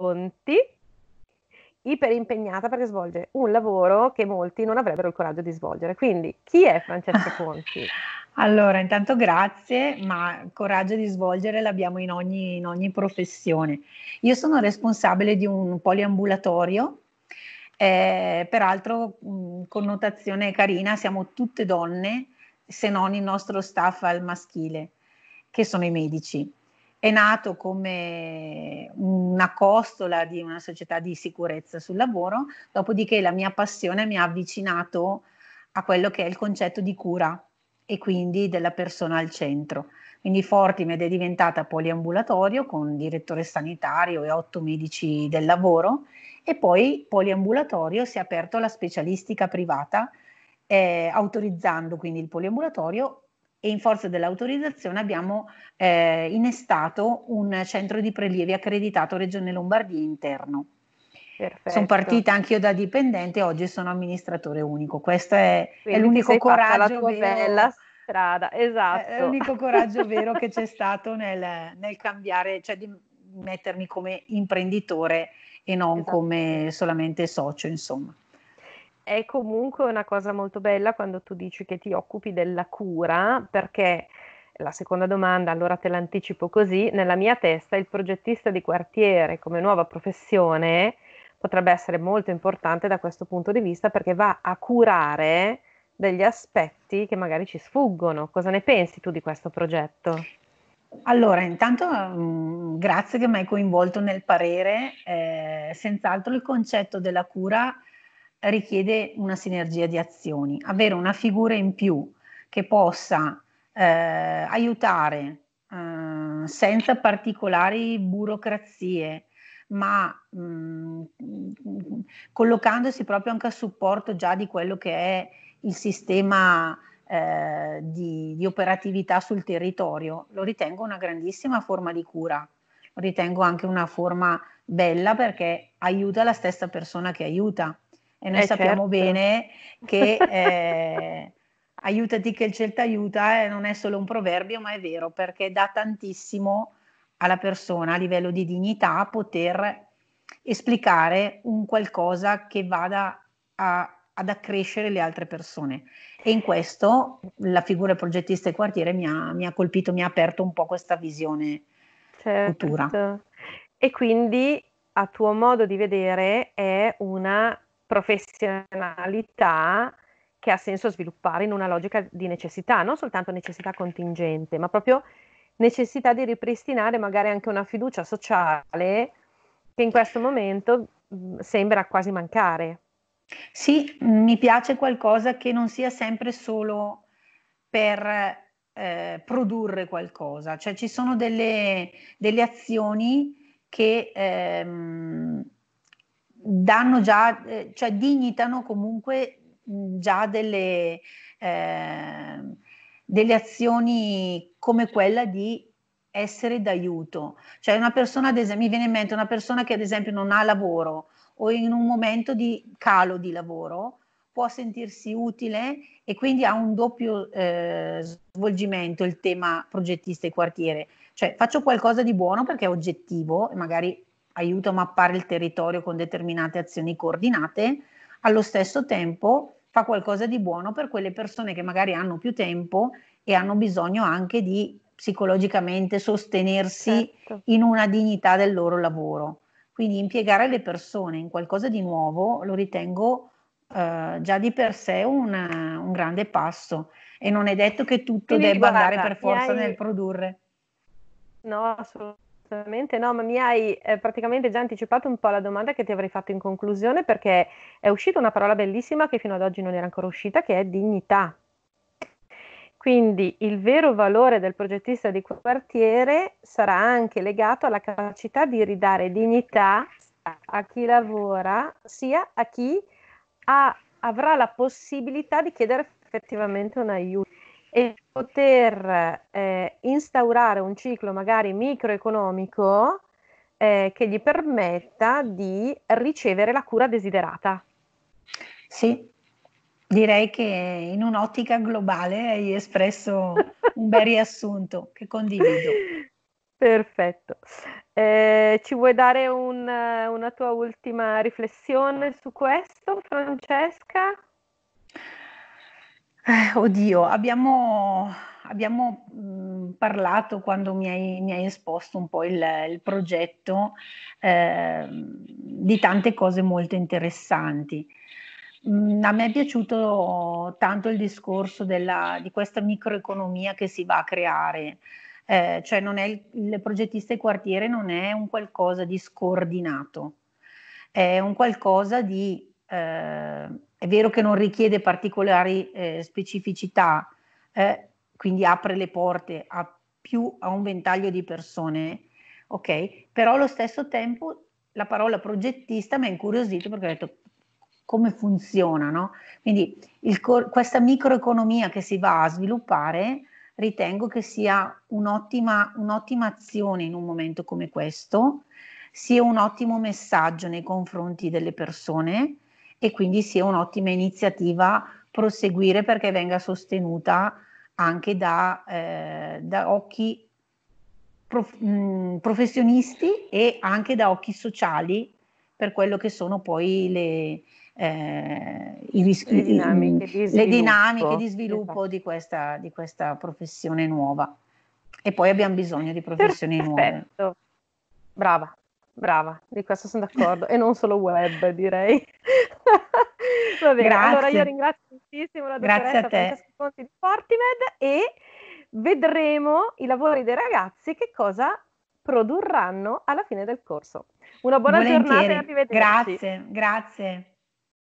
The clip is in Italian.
conti, iperimpegnata perché svolge un lavoro che molti non avrebbero il coraggio di svolgere. Quindi chi è Francesca Conti? Allora, intanto grazie, ma coraggio di svolgere l'abbiamo in ogni, in ogni professione. Io sono responsabile di un poliambulatorio, eh, peraltro connotazione carina, siamo tutte donne, se non il nostro staff al maschile, che sono i medici è nato come una costola di una società di sicurezza sul lavoro, dopodiché la mia passione mi ha avvicinato a quello che è il concetto di cura e quindi della persona al centro. Quindi Fortimed è diventata poliambulatorio con direttore sanitario e otto medici del lavoro e poi poliambulatorio si è aperto alla specialistica privata eh, autorizzando quindi il poliambulatorio e in forza dell'autorizzazione abbiamo eh, innestato un centro di prelievi accreditato Regione Lombardia interno. Perfetto. Sono partita anch'io da dipendente, e oggi sono amministratore unico. Questo è, è l'unico coraggio vero. Strada. Esatto. È l'unico coraggio vero che c'è stato nel, nel, cambiare, cioè di mettermi come imprenditore e non esatto. come solamente socio, insomma è comunque una cosa molto bella quando tu dici che ti occupi della cura, perché la seconda domanda, allora te l'anticipo così, nella mia testa il progettista di quartiere come nuova professione potrebbe essere molto importante da questo punto di vista perché va a curare degli aspetti che magari ci sfuggono. Cosa ne pensi tu di questo progetto? Allora, intanto mh, mm, grazie che mi hai coinvolto nel parere. Eh, senz'altro il concetto della cura richiede una sinergia di azioni, avere una figura in più che possa eh, aiutare eh, senza particolari burocrazie, ma mh, mm, collocandosi proprio anche a supporto già di quello che è il sistema eh, di, di, operatività sul territorio, lo ritengo una grandissima forma di cura, lo ritengo anche una forma bella perché aiuta la stessa persona che aiuta, e noi eh sappiamo certo. bene che eh, aiutati che il ciel t'aiuta eh, non è solo un proverbio, ma è vero perché dà tantissimo alla persona a livello di dignità poter esplicare un qualcosa che vada a, ad accrescere le altre persone. E in questo la figura progettista e quartiere mi ha, mi ha colpito, mi ha aperto un po' questa visione certo. futura. E quindi, a tuo modo di vedere, è una professionalità che ha senso sviluppare in una logica di necessità, non soltanto necessità contingente, ma proprio necessità di ripristinare magari anche una fiducia sociale che in questo momento mm, sembra quasi mancare. Sì, mi piace qualcosa che non sia sempre solo per eh, produrre qualcosa, cioè ci sono delle, delle azioni che ehm, danno già, eh, cioè dignitano comunque già delle, eh, delle azioni come quella di essere d'aiuto. Cioè una persona, ad esempio, mi viene in mente una persona che ad esempio non ha lavoro o in un momento di calo di lavoro può sentirsi utile e quindi ha un doppio eh, svolgimento il tema progettista e quartiere. Cioè faccio qualcosa di buono perché è oggettivo e magari aiuta a mappare il territorio con determinate azioni coordinate, allo stesso tempo fa qualcosa di buono per quelle persone che magari hanno più tempo e hanno bisogno anche di psicologicamente sostenersi certo. in una dignità del loro lavoro. Quindi impiegare le persone in qualcosa di nuovo lo ritengo eh, già di per sé una, un grande passo e non è detto che tutto Quindi, debba guarda, andare per forza hai... nel produrre. No, assolutamente assolutamente no, ma mi hai eh, praticamente già anticipato un po' la domanda che ti avrei fatto in conclusione perché è uscita una parola bellissima che fino ad oggi non era ancora uscita, che è dignità. Quindi il vero valore del progettista di quartiere sarà anche legato alla capacità di ridare dignità a chi lavora, sia a chi ha, avrà la possibilità di chiedere effettivamente un aiuto e poter eh, instaurare un ciclo magari microeconomico eh, che gli permetta di ricevere la cura desiderata. Sì, direi che in un'ottica globale hai espresso un bel riassunto che condivido. Perfetto. Eh, ci vuoi dare un, una tua ultima riflessione su questo, Francesca? Eh, oddio, abbiamo, abbiamo mh, mhmm, parlato quando mi hai, mi hai, esposto un po' il, il progetto eh, di tante cose molto interessanti. Mh, mhmm, a me è piaciuto tanto il discorso della, di questa microeconomia che si va a creare. Eh, cioè il, il, progettista e quartiere non è un qualcosa di scordinato, è un qualcosa di Ehm, è vero che non richiede particolari eh, specificità, eh, quindi apre le porte a più a un ventaglio di persone, ok? Però allo stesso tempo la parola progettista mi ha incuriosito perché ho detto come funziona, no? Quindi il, questa microeconomia che si va a sviluppare ritengo che sia un'ottima, un'ottima azione in un momento come questo, sia un ottimo messaggio nei confronti delle persone, e quindi sia un'ottima iniziativa proseguire perché venga sostenuta anche da, eh, da occhi prof, mh, mm, professionisti e anche da occhi sociali per quello che sono poi le, eh, ris- le, dinamiche, di le dinamiche di sviluppo esatto. di, questa, di, questa, professione nuova. E poi abbiamo bisogno di professioni Perfetto. nuove. Brava, Brava, di questo sono d'accordo e non solo web, direi. Va bene, Grazie. allora io ringrazio tantissimo la dottoressa Francesca Conti di Fortimed e vedremo i lavori dei ragazzi che cosa produrranno alla fine del corso. Una buona Volentieri. giornata e arrivederci. Grazie, grazie.